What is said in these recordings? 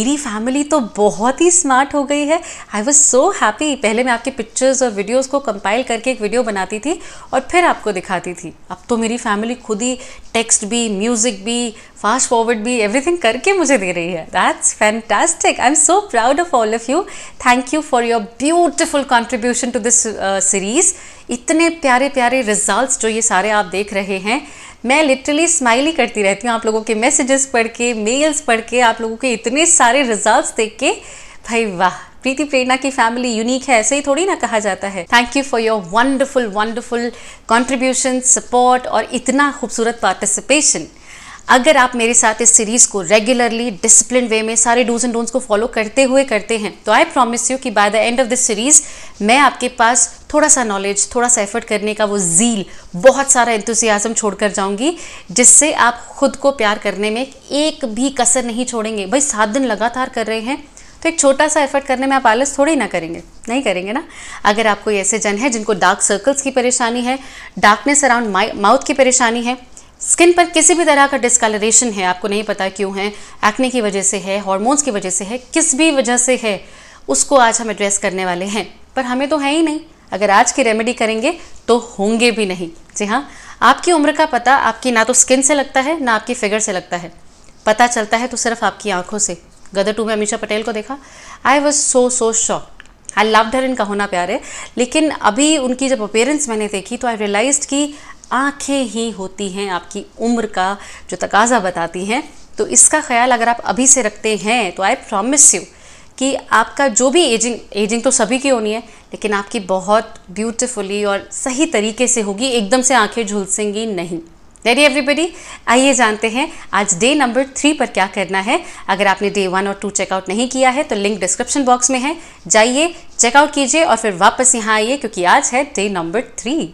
मेरी फैमिली तो बहुत ही स्मार्ट हो गई है आई वॉज सो हैप्पी पहले मैं आपके पिक्चर्स और वीडियोज़ को कंपाइल करके एक वीडियो बनाती थी और फिर आपको दिखाती थी अब तो मेरी फैमिली खुद ही टेक्स्ट भी म्यूज़िक भी फास्ट फॉरवर्ड भी एवरीथिंग करके मुझे दे रही है that's fantastic I am so proud of all of you thank you for your beautiful contribution to this series इतने प्यारे प्यारे रिजल्ट जो ये सारे आप देख रहे हैं मैं लिटरली स्माइल ही करती रहती हूँ आप लोगों के मैसेजेस पढ़ के मेल्स पढ़ के आप लोगों के इतने सारे रिजल्ट्स देख के भाई वाह प्रीति प्रेरणा की फैमिली यूनिक है ऐसे ही थोड़ी ना कहा जाता है thank you for your wonderful wonderful contribution support और इतना खूबसूरत पार्टिसिपेशन अगर आप मेरे साथ इस सीरीज को रेगुलरली डिसिप्लिन वे में सारे डूज एंड डोंट्स को फॉलो करते हुए करते हैं तो आई प्रॉमिस यू कि by the end of this series मैं आपके पास थोड़ा सा नॉलेज थोड़ा सा एफर्ट करने का वो जील बहुत सारा इंतजियाज़म छोड़ कर जाऊंगी जिससे आप खुद को प्यार करने में एक भी कसर नहीं छोड़ेंगे भाई सात दिन लगातार कर रहे हैं तो एक छोटा सा एफर्ट करने में आप आलस थोड़े ही ना करेंगे नहीं करेंगे ना अगर आप कोई ऐसे जन है जिनको डार्क सर्कल्स की परेशानी है डार्कनेस अराउंड माउथ की परेशानी है स्किन पर किसी भी तरह का डिस्कलरेशन है आपको नहीं पता क्यों है एक्ने की वजह से है हॉर्मोन्स की वजह से है किस भी वजह से है उसको आज हम एड्रेस करने वाले हैं पर हमें तो है ही नहीं अगर आज की रेमेडी करेंगे तो होंगे भी नहीं जी हाँ आपकी उम्र का पता आपकी ना तो स्किन से लगता है ना आपकी फिगर से लगता है पता चलता है तो सिर्फ आपकी आंखों से गदर टू में अमीशा पटेल को देखा I was so so shock I love डर इनका होना प्यार है लेकिन अभी उनकी जब अपेयरेंस मैंने देखी तो आई रियलाइज कि आंखें ही होती हैं आपकी उम्र का जो तकाजा बताती हैं तो इसका ख्याल अगर आप अभी से रखते हैं तो आई प्रॉमिस यू कि आपका जो भी एजिंग एजिंग तो सभी की होनी है लेकिन आपकी बहुत ब्यूटिफुली और सही तरीके से होगी एकदम से आंखें झुलसेंगी नहीं रेडी एवरीबडी आइए जानते हैं आज डे नंबर थ्री पर क्या करना है अगर आपने डे वन और टू चेकआउट नहीं किया है तो लिंक डिस्क्रिप्शन बॉक्स में है जाइए चेकआउट कीजिए और फिर वापस यहाँ आइए क्योंकि आज है डे नंबर थ्री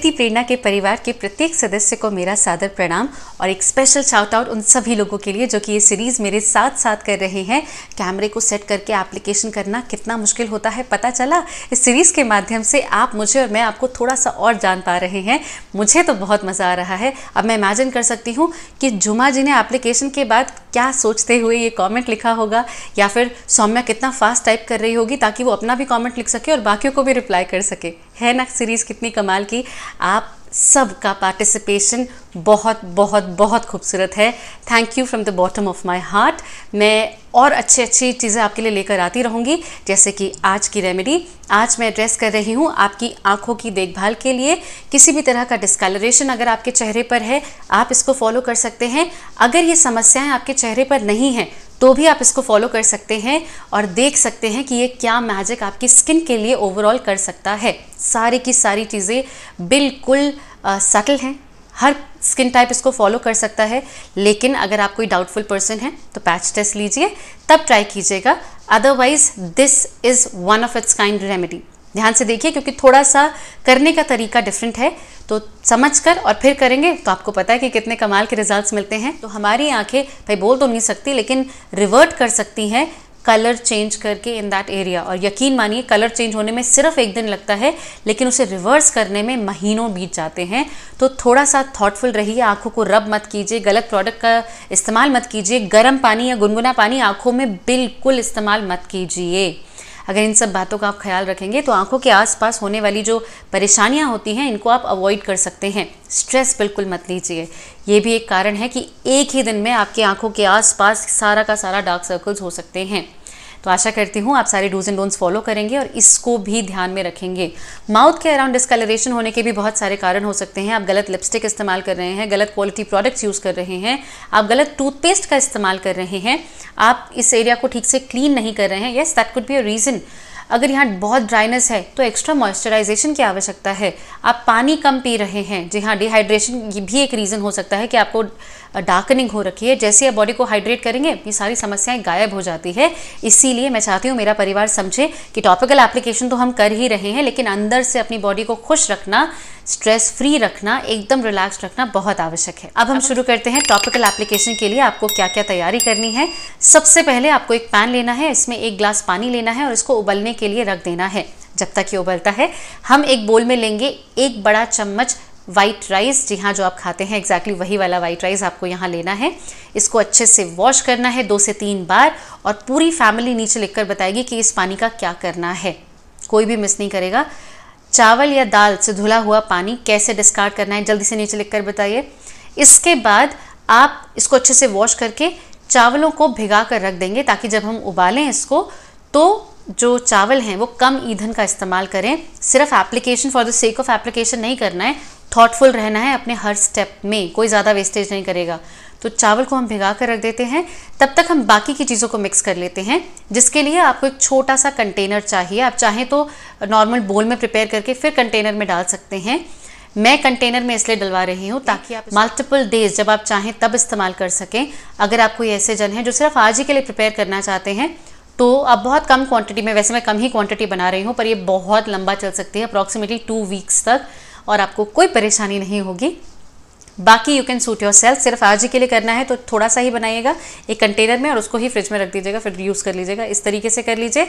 नीति प्रेरणा के परिवार के प्रत्येक सदस्य को मेरा सादर प्रणाम और एक स्पेशल शाउट आउट उन सभी लोगों के लिए जो कि ये सीरीज़ मेरे साथ साथ कर रहे हैं कैमरे को सेट करके एप्लीकेशन करना कितना मुश्किल होता है पता चला इस सीरीज़ के माध्यम से आप मुझे और मैं आपको थोड़ा सा और जान पा रहे हैं मुझे तो बहुत मज़ा आ रहा है अब मैं इमेजिन कर सकती हूँ कि जुमा जी ने एप्लीकेशन के बाद क्या सोचते हुए ये कॉमेंट लिखा होगा या फिर सौम्या कितना फास्ट टाइप कर रही होगी ताकि वो अपना भी कॉमेंट लिख सके और बाकियों को भी रिप्लाई कर सके है ना सीरीज़ कितनी कमाल की आप सब का पार्टिसिपेशन बहुत बहुत बहुत खूबसूरत है thank you from the bottom of my heart मैं और अच्छी अच्छी चीज़ें आपके लिए लेकर आती रहूँगी जैसे कि आज की रेमेडी आज मैं एड्रेस कर रही हूँ आपकी आंखों की देखभाल के लिए किसी भी तरह का डिस्कलरेशन अगर आपके चेहरे पर है आप इसको फॉलो कर सकते हैं अगर ये समस्याएं आपके चेहरे पर नहीं हैं तो भी आप इसको फॉलो कर सकते हैं और देख सकते हैं कि ये क्या मैजिक आपकी स्किन के लिए ओवरऑल कर सकता है सारी की सारी चीज़ें बिल्कुल सटल हैं हर स्किन टाइप इसको फॉलो कर सकता है लेकिन अगर आप कोई डाउटफुल पर्सन है तो पैच टेस्ट लीजिए तब ट्राई कीजिएगा otherwise this is one of its kind remedy ध्यान से देखिए क्योंकि थोड़ा सा करने का तरीका डिफरेंट है तो समझ कर और फिर करेंगे तो आपको पता है कि कितने कमाल के रिजल्ट्स मिलते हैं तो हमारी आंखें भाई बोल तो नहीं सकती लेकिन रिवर्ट कर सकती हैं कलर चेंज करके इन दैट एरिया और यकीन मानिए कलर चेंज होने में सिर्फ एक दिन लगता है लेकिन उसे रिवर्स करने में महीनों बीत जाते हैं तो थोड़ा सा थॉटफुल रहिए आंखों को रब मत कीजिए गलत प्रोडक्ट का इस्तेमाल मत कीजिए गर्म पानी या गुनगुना पानी आंखों में बिल्कुल इस्तेमाल मत कीजिए अगर इन सब बातों का आप ख्याल रखेंगे तो आंखों के आसपास होने वाली जो परेशानियां होती हैं इनको आप अवॉइड कर सकते हैं स्ट्रेस बिल्कुल मत लीजिए ये भी एक कारण है कि एक ही दिन में आपकी आंखों के आसपास सारा का सारा डार्क सर्कल्स हो सकते हैं तो आशा करती हूँ आप सारे डूज एंड डोंट्स फॉलो करेंगे और इसको भी ध्यान में रखेंगे माउथ के अराउंड डिस्कलरेशन होने के भी बहुत सारे कारण हो सकते हैं आप गलत लिपस्टिक इस्तेमाल कर रहे हैं गलत क्वालिटी प्रोडक्ट्स यूज़ कर रहे हैं आप गलत टूथपेस्ट का इस्तेमाल कर रहे हैं आप इस एरिया को ठीक से क्लीन नहीं कर रहे हैं yes that could be a reason अगर यहाँ बहुत ड्राइनेस है तो एक्स्ट्रा मॉइस्चराइजेशन की आवश्यकता है आप पानी कम पी रहे हैं जी हाँ डिहाइड्रेशन भी एक रीज़न हो सकता है कि आपको डार्कनिंग हो रखी है जैसे आप बॉडी को हाइड्रेट करेंगे ये सारी समस्याएं गायब हो जाती है इसीलिए मैं चाहती हूँ मेरा परिवार समझे कि टॉपिकल एप्लीकेशन तो हम कर ही रहे हैं लेकिन अंदर से अपनी बॉडी को खुश रखना स्ट्रेस फ्री रखना एकदम रिलैक्स रखना बहुत आवश्यक है अब हम शुरू करते हैं टॉपिकल एप्लीकेशन के लिए आपको क्या क्या तैयारी करनी है सबसे पहले आपको एक पैन लेना है इसमें एक ग्लास पानी लेना है और इसको उबलने के लिए रख देना है जब तक ये उबलता है हम एक बोल में लेंगे एक बड़ा चम्मच वाइट राइस जी हाँ जो आप खाते हैं एग्जैक्टली exactly वही वाला वाइट राइस आपको यहाँ लेना है इसको अच्छे से वॉश करना है दो से तीन बार और पूरी फैमिली नीचे लिखकर बताएगी कि इस पानी का क्या करना है कोई भी मिस नहीं करेगा चावल या दाल से धुला हुआ पानी कैसे डिस्कार्ड करना है जल्दी से नीचे लिख बताइए इसके बाद आप इसको अच्छे से वॉश करके चावलों को भिगा कर रख देंगे ताकि जब हम उबालें इसको तो जो चावल हैं वो कम ईंधन का इस्तेमाल करें सिर्फ application for the sake of application नहीं करना है थॉटफुल रहना है अपने हर स्टेप में कोई ज़्यादा वेस्टेज नहीं करेगा तो चावल को हम भिगा कर रख देते हैं तब तक हम बाकी की चीज़ों को मिक्स कर लेते हैं जिसके लिए आपको एक छोटा सा कंटेनर चाहिए आप चाहें तो नॉर्मल बोल में प्रिपेयर करके फिर कंटेनर में डाल सकते हैं मैं कंटेनर में इसलिए डलवा रही हूँ ताकि आप मल्टीपल डेज जब आप चाहें तब इस्तेमाल कर सकें अगर आप कोई ऐसे जन हैं जो सिर्फ आज ही के लिए प्रिपेयर करना चाहते हैं तो अब बहुत कम क्वांटिटी में वैसे मैं कम ही क्वांटिटी बना रही हूँ पर ये बहुत लंबा चल सकती है अप्रॉक्सीमेटली टू वीक्स तक और आपको कोई परेशानी नहीं होगी बाकी you can suit yourself सिर्फ आज ही के लिए करना है तो थोड़ा सा ही बनाइएगा एक कंटेनर में और उसको ही फ्रिज में रख दीजिएगा फिर यूज़ कर लीजिएगा इस तरीके से कर लीजिए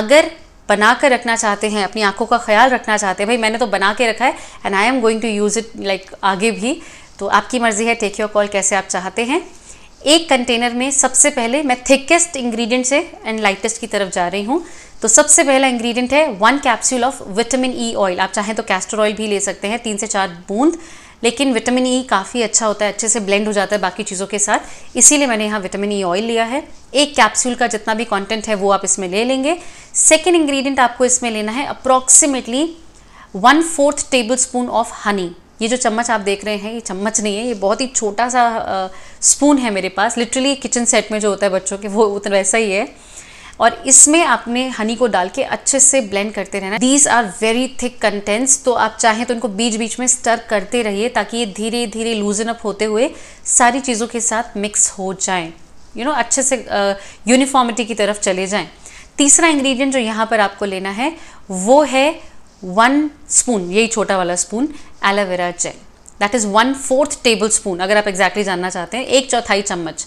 अगर बना कर रखना चाहते हैं अपनी आंखों का ख्याल रखना चाहते हैं भाई मैंने तो बना के रखा है and I am going to use it like आगे भी तो आपकी मर्ज़ी है टेक योर कॉल कैसे आप चाहते हैं एक कंटेनर में सबसे पहले मैं थिकेस्ट इंग्रेडिएंट से एंड लाइटेस्ट की तरफ जा रही हूँ तो सबसे पहला इंग्रेडिएंट है one capsule of vitamin E oil आप चाहें तो कैस्टर ऑयल भी ले सकते हैं तीन से चार बूंद लेकिन विटामिन ई काफ़ी अच्छा होता है अच्छे से ब्लेंड हो जाता है बाकी चीज़ों के साथ इसीलिए मैंने यहाँ विटामिन ई ऑयल लिया है एक कैप्सूल का जितना भी कॉन्टेंट है वो आप इसमें ले लेंगे सेकेंड इंग्रीडियंट आपको इसमें लेना है approximately one fourth tablespoon of honey ये जो चम्मच आप देख रहे हैं ये चम्मच नहीं है ये बहुत ही छोटा सा स्पून है मेरे पास लिटरली किचन सेट में जो होता है बच्चों के वो उतना वैसा ही है और इसमें आपने हनी को डाल के अच्छे से ब्लेंड करते रहना these are very thick contents तो आप चाहें तो इनको बीच बीच में स्टर करते रहिए ताकि ये धीरे धीरे लूजन अप होते हुए सारी चीज़ों के साथ मिक्स हो जाएं यू नो अच्छे से यूनिफॉर्मिटी की तरफ चले जाएं तीसरा इंग्रेडिएंट जो यहाँ पर आपको लेना है वो है वन स्पून यही छोटा वाला spoon aloe vera gel that is one fourth tablespoon अगर आप एग्जैक्टली exactly जानना चाहते हैं एक चौथाई चम्मच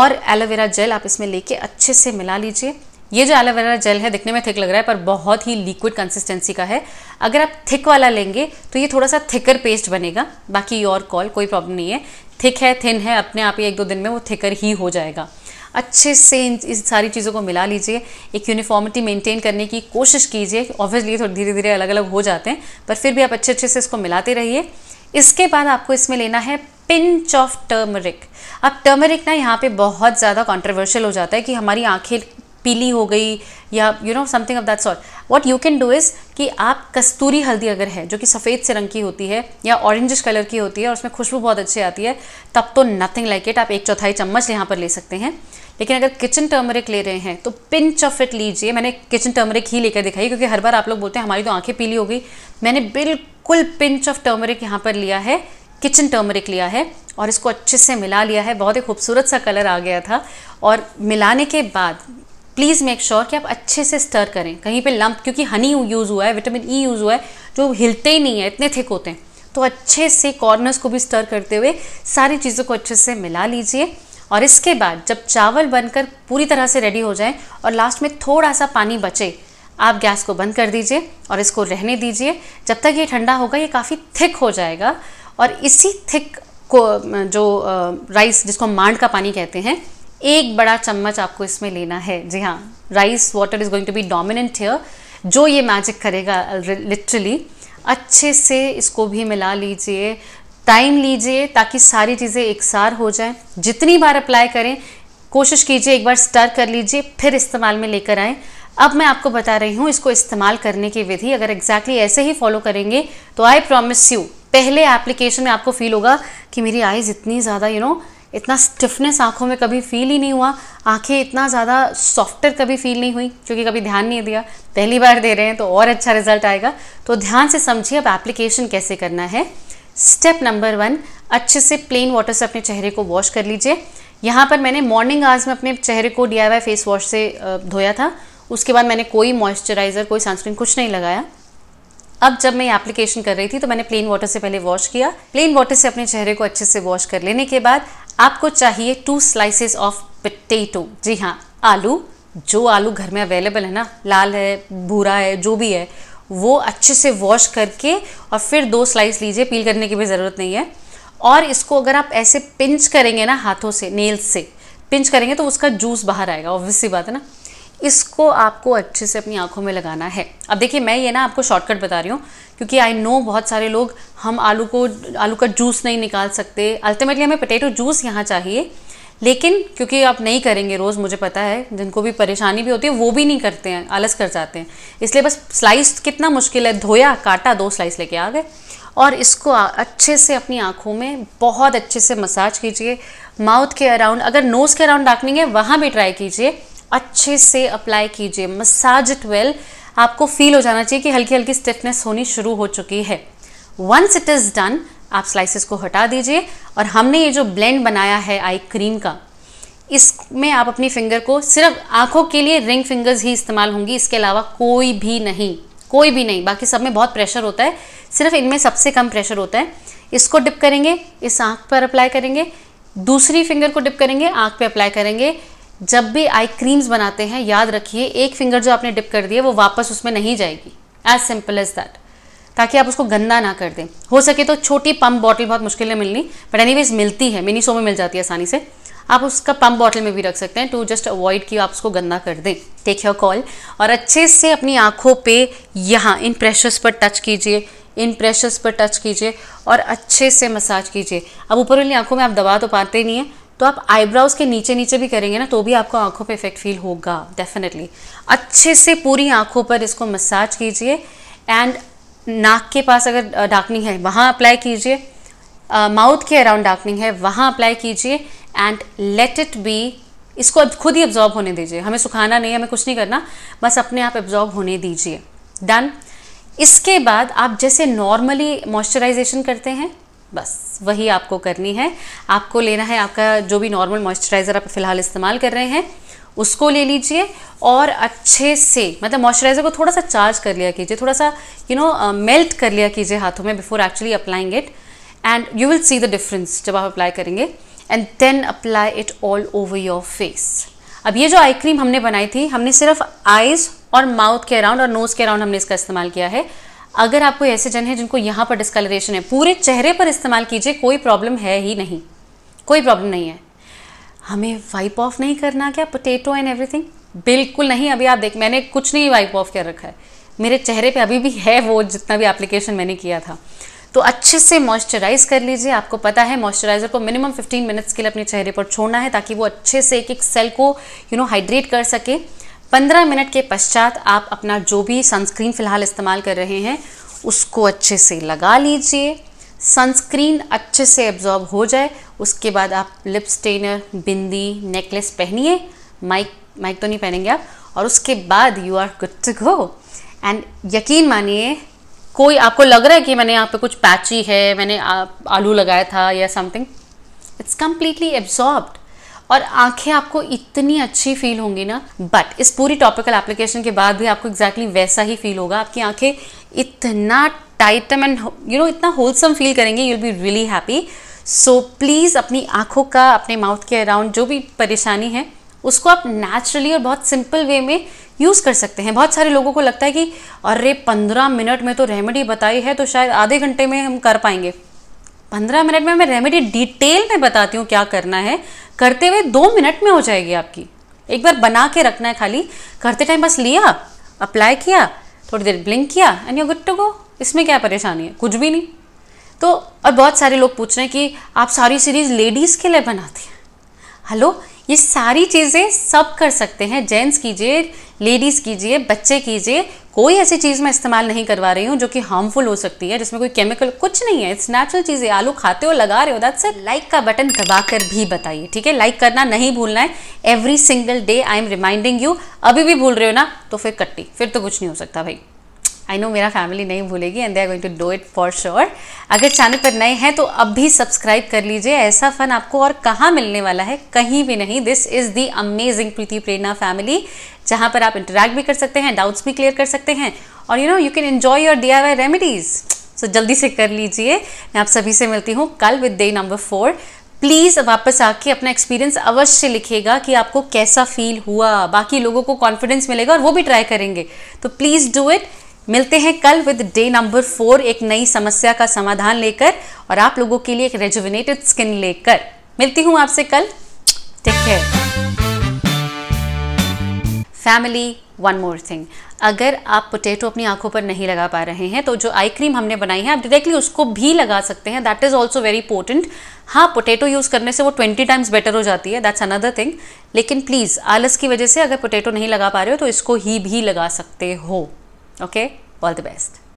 और एलोवेरा जेल आप इसमें लेके अच्छे से मिला लीजिए ये जो एलोवेरा जेल है दिखने में थिक लग रहा है पर बहुत ही लिक्विड कंसिस्टेंसी का है अगर आप थिक वाला लेंगे तो ये थोड़ा सा थिकर पेस्ट बनेगा बाकी योर कॉल कोई प्रॉब्लम नहीं है थिक है थिन है अपने आप ही एक दो दिन में वो थिकर ही हो जाएगा अच्छे से इन सारी चीज़ों को मिला लीजिए एक यूनिफॉर्मिटी मेंटेन करने की कोशिश कीजिए ऑब्वियसली थोड़े धीरे धीरे अलग अलग हो जाते हैं पर फिर भी आप अच्छे अच्छे से इसको मिलाते रहिए इसके बाद आपको इसमें लेना है पिंच ऑफ टर्मरिक अब टर्मरिक ना यहाँ पे बहुत ज़्यादा कंट्रोवर्शियल हो जाता है कि हमारी आंखें पीली हो गई या you know something of that sort what you can do is कि आप कस्तूरी हल्दी अगर है जो कि सफ़ेद से रंग की होती है या ऑरेंजिश कलर की होती है और उसमें खुशबू बहुत अच्छी आती है तब तो नथिंग लाइक इट आप एक चौथाई चम्मच यहाँ पर ले सकते हैं लेकिन अगर किचन टर्मरिक ले रहे हैं तो पिंच ऑफ इट लीजिए मैंने किचन टर्मरिक ही लेकर दिखाई क्योंकि हर बार आप लोग बोलते हैं हमारी तो आंखें पीली हो गई मैंने बिल्कुल पिंच ऑफ टर्मरिक यहाँ पर लिया है किचन टर्मरिक लिया है और इसको अच्छे से मिला लिया है बहुत ही खूबसूरत सा कलर आ गया था और मिलाने के बाद प्लीज़ मेक श्योर कि आप अच्छे से स्टर करें कहीं पे लंप क्योंकि हनी यूज़ हुआ है विटामिन ई e यूज़ हुआ है जो हिलते ही नहीं है इतने थिक होते हैं तो अच्छे से कॉर्नर्स को भी स्टर करते हुए सारी चीज़ों को अच्छे से मिला लीजिए और इसके बाद जब चावल बनकर पूरी तरह से रेडी हो जाए और लास्ट में थोड़ा सा पानी बचे आप गैस को बंद कर दीजिए और इसको रहने दीजिए जब तक ये ठंडा होगा ये काफ़ी थिक हो जाएगा और इसी थिक को जो राइस जिसको मांड का पानी कहते हैं एक बड़ा चम्मच आपको इसमें लेना है जी हाँ rice water is going to be dominant here जो ये मैजिक करेगा लिटरली अच्छे से इसको भी मिला लीजिए टाइम लीजिए ताकि सारी चीज़ें एक सार हो जाए जितनी बार अप्लाई करें कोशिश कीजिए एक बार स्टर कर लीजिए फिर इस्तेमाल में लेकर आएँ अब मैं आपको बता रही हूँ इसको इस्तेमाल करने की विधि अगर एग्जैक्टली exactly ऐसे ही फॉलो करेंगे तो आई प्रॉमिस यू पहले एप्लीकेशन में आपको फील होगा कि मेरी आईज इतनी ज़्यादा यू you नो know, इतना स्टिफनेस आंखों में कभी फील ही नहीं हुआ आंखें इतना ज़्यादा सॉफ्टर कभी फील नहीं हुई क्योंकि कभी ध्यान नहीं दिया पहली बार दे रहे हैं तो और अच्छा रिजल्ट आएगा तो ध्यान से समझिए अब एप्लीकेशन कैसे करना है स्टेप नंबर वन अच्छे से प्लेन वाटर से अपने चेहरे को वॉश कर लीजिए यहाँ पर मैंने मॉर्निंग आवर्स में अपने चेहरे को डी फेस वॉश से धोया था उसके बाद मैंने कोई मॉइस्चराइज़र कोई सनस्क्रीन कुछ नहीं लगाया अब जब मैं एप्लीकेशन कर रही थी तो मैंने प्लेन वाटर से पहले वॉश किया प्लेन वाटर से अपने चेहरे को अच्छे से वॉश कर लेने के बाद आपको चाहिए टू स्लाइसेस ऑफ पटेटो जी हाँ आलू जो आलू घर में अवेलेबल है ना लाल है भूरा है जो भी है वो अच्छे से वॉश करके और फिर दो स्लाइस लीजिए पील करने की भी ज़रूरत नहीं है और इसको अगर आप ऐसे पिंच करेंगे ना हाथों से नेल्स से पिंच करेंगे तो उसका जूस बाहर आएगा ऑब्वियसली बात है ना इसको आपको अच्छे से अपनी आंखों में लगाना है अब देखिए मैं ये ना आपको शॉर्टकट बता रही हूँ क्योंकि आई नो बहुत सारे लोग हम आलू को आलू का जूस नहीं निकाल सकते अल्टीमेटली हमें पोटैटो जूस यहाँ चाहिए लेकिन क्योंकि आप नहीं करेंगे रोज़ मुझे पता है जिनको भी परेशानी भी होती है वो भी नहीं करते हैं आलस कर जाते हैं इसलिए बस स्लाइस कितना मुश्किल है धोया काटा दो स्लाइस लेके आ गए और इसको अच्छे से अपनी आँखों में बहुत अच्छे से मसाज कीजिए माउथ के अराउंड अगर नोज़ के अराउंड डार्कनिंग है वहाँ भी ट्राई कीजिए अच्छे से अप्लाई कीजिए मसाज इट वेल आपको फील हो जाना चाहिए कि हल्की हल्की स्टिफनेस होनी शुरू हो चुकी है वंस इट इज़ डन आप स्लाइसेस को हटा दीजिए और हमने ये जो ब्लेंड बनाया है आई क्रीम का इसमें आप अपनी फिंगर को सिर्फ आंखों के लिए रिंग फिंगर्स ही इस्तेमाल होंगी इसके अलावा कोई भी नहीं कोई भी नहीं बाकी सब में बहुत प्रेशर होता है सिर्फ इनमें सबसे कम प्रेशर होता है इसको डिप करेंगे इस आंख पर अप्लाई करेंगे दूसरी फिंगर को डिप करेंगे आंख पे अप्लाई करेंगे जब भी आई क्रीम्स बनाते हैं याद रखिए एक फिंगर जो आपने डिप कर दी है वो वापस उसमें नहीं जाएगी एज सिंपल एज दैट ताकि आप उसको गंदा ना कर दें हो सके तो छोटी पम्प बॉटल बहुत मुश्किल है मिलनी बट एनी मिलती है मिनी सो में मिल जाती है आसानी से आप उसका पम्प बॉटल में भी रख सकते हैं टू जस्ट अवॉइड कि आप उसको गंदा कर दें टेक योर कॉल और अच्छे से अपनी आँखों पे यहाँ इन प्रेशर्स पर टच कीजिए इन प्रेशर्स पर टच कीजिए और अच्छे से मसाज कीजिए अब ऊपर वाली आँखों में आप दबा तो पाते नहीं हैं तो आप आईब्राउज के नीचे नीचे भी करेंगे ना तो भी आपको आंखों पे इफेक्ट फील होगा डेफिनेटली अच्छे से पूरी आंखों पर इसको मसाज कीजिए एंड नाक के पास अगर डार्कनिंग है वहाँ अप्लाई कीजिए माउथ के अराउंड डार्कनिंग है वहाँ अप्लाई कीजिए एंड लेट इट बी इसको अब खुद ही एब्जॉर्ब होने दीजिए हमें सुखाना नहीं हमें कुछ नहीं करना बस अपने आप एब्जॉर्ब होने दीजिए डन इसके बाद आप जैसे नॉर्मली मॉइस्चराइजेशन करते हैं बस वही आपको करनी है आपको लेना है आपका जो भी नॉर्मल मॉइस्चराइज़र आप फ़िलहाल इस्तेमाल कर रहे हैं उसको ले लीजिए और अच्छे से मतलब मॉइस्चराइज़र को थोड़ा सा चार्ज कर लिया कीजिए थोड़ा सा यू नो मेल्ट कर लिया कीजिए हाथों में before actually applying it and you will see the difference जब आप अप्लाई करेंगे and then apply it all over your face अब ये जो आई क्रीम हमने बनाई थी हमने सिर्फ आइज़ और माउथ के अराउंड और नोज़ के अराउंड हमने इसका इस्तेमाल किया है अगर आपको ऐसे जन है जिनको यहाँ पर डिस्कलरेशन है पूरे चेहरे पर इस्तेमाल कीजिए कोई प्रॉब्लम है ही नहीं कोई प्रॉब्लम नहीं है हमें वाइप ऑफ नहीं करना क्या पोटेटो एंड एवरीथिंग बिल्कुल नहीं अभी आप देख मैंने कुछ नहीं वाइप ऑफ कर रखा है मेरे चेहरे पे अभी भी है वो जितना भी एप्लीकेशन मैंने किया था तो अच्छे से मॉइस्चराइज कर लीजिए आपको पता है मॉइस्चराइजर को मिनिमम 15 मिनट्स के लिए अपने चेहरे पर छोड़ना है ताकि वो अच्छे से एक एक सेल को यू नो हाइड्रेट कर सके 15 मिनट के पश्चात आप अपना जो भी सनस्क्रीन फ़िलहाल इस्तेमाल कर रहे हैं उसको अच्छे से लगा लीजिए सनस्क्रीन अच्छे से एब्जॉर्ब हो जाए उसके बाद आप लिप स्टेनर बिंदी नेकलेस पहनिए माइक माइक तो नहीं पहनेंगे आप और उसके बाद you are good to go and यकीन मानिए कोई आपको लग रहा है कि मैंने यहाँ पे कुछ पैची है मैंने आ, आलू लगाया था या समथिंग इट्स कम्प्लीटली एब्जॉर्ब्ड और आंखें आपको इतनी अच्छी फील होंगी ना बट इस पूरी टॉपिकल एप्लीकेशन के बाद भी आपको एग्जैक्टली exactly वैसा ही फील होगा आपकी आंखें इतना टाइटम एंड यू नो इतना होलसम फील करेंगे you'll be really happy so please अपनी आंखों का अपने माउथ के अराउंड जो भी परेशानी है उसको आप नेचुरली और बहुत सिंपल वे में यूज़ कर सकते हैं बहुत सारे लोगों को लगता है कि अरे पंद्रह मिनट में तो रेमेडी बताई है तो शायद आधे घंटे में हम कर पाएंगे पंद्रह मिनट में मैं रेमेडी डिटेल में बताती हूँ क्या करना है करते हुए दो मिनट में हो जाएगी आपकी एक बार बना के रखना है खाली करते टाइम बस लिया अप्लाई किया थोड़ी देर ब्लिंक किया and you good to go इसमें क्या परेशानी है कुछ भी नहीं तो और बहुत सारे लोग पूछ रहे हैं कि आप सारी सीरीज़ लेडीज़ के लिए बनाती हैं हेलो ये सारी चीज़ें सब कर सकते हैं जेंट्स कीजिए लेडीज़ कीजिए बच्चे कीजिए कोई ऐसी चीज़ मैं इस्तेमाल नहीं करवा रही हूँ जो कि हार्मफुल हो सकती है जिसमें कोई केमिकल कुछ नहीं है इट्स नेचुरल चीज़ है आलू खाते हो लगा रहे हो दैट्स इट लाइक का बटन दबा कर भी बताइए ठीक है लाइक करना नहीं भूलना है every single day I am reminding you अभी भी भूल रहे हो ना तो फिर कट्टी फिर तो कुछ नहीं हो सकता भाई आई नो मेरा फैमिली नहीं भूलेगी and they are going to do it for sure अगर चैनल पर नए हैं तो अब भी सब्सक्राइब कर लीजिए ऐसा फन आपको और कहाँ मिलने वाला है कहीं भी नहीं this is the amazing Preeti Prerna family जहाँ पर आप इंटरेक्ट भी कर सकते हैं डाउट्स भी क्लियर कर सकते हैं और you know you can enjoy your D I remedies so जल्दी से कर लीजिए मैं आप सभी से मिलती हूँ कल with day number four please वापस आके अपना एक्सपीरियंस अवश्य लिखेगा कि आपको कैसा फील हुआ बाकी लोगों को कॉन्फिडेंस मिलेगा और वो भी ट्राई करेंगे तो प्लीज़ डू इट मिलते हैं कल विद डे नंबर फोर एक नई समस्या का समाधान लेकर और आप लोगों के लिए एक रेजुविनेटेड स्किन लेकर मिलती हूं आपसे कल take care family one more thing अगर आप पोटैटो अपनी आंखों पर नहीं लगा पा रहे हैं तो जो आई क्रीम हमने बनाई है आप डायरेक्टली उसको भी लगा सकते हैं that is also very important हाँ पोटैटो यूज़ करने से वो ट्वेंटी टाइम्स बेटर हो जाती है दैट्स अनदर थिंग लेकिन प्लीज़ आलस की वजह से अगर पोटैटो नहीं लगा पा रहे हो तो इसको ही भी लगा सकते हो Okay, all the best.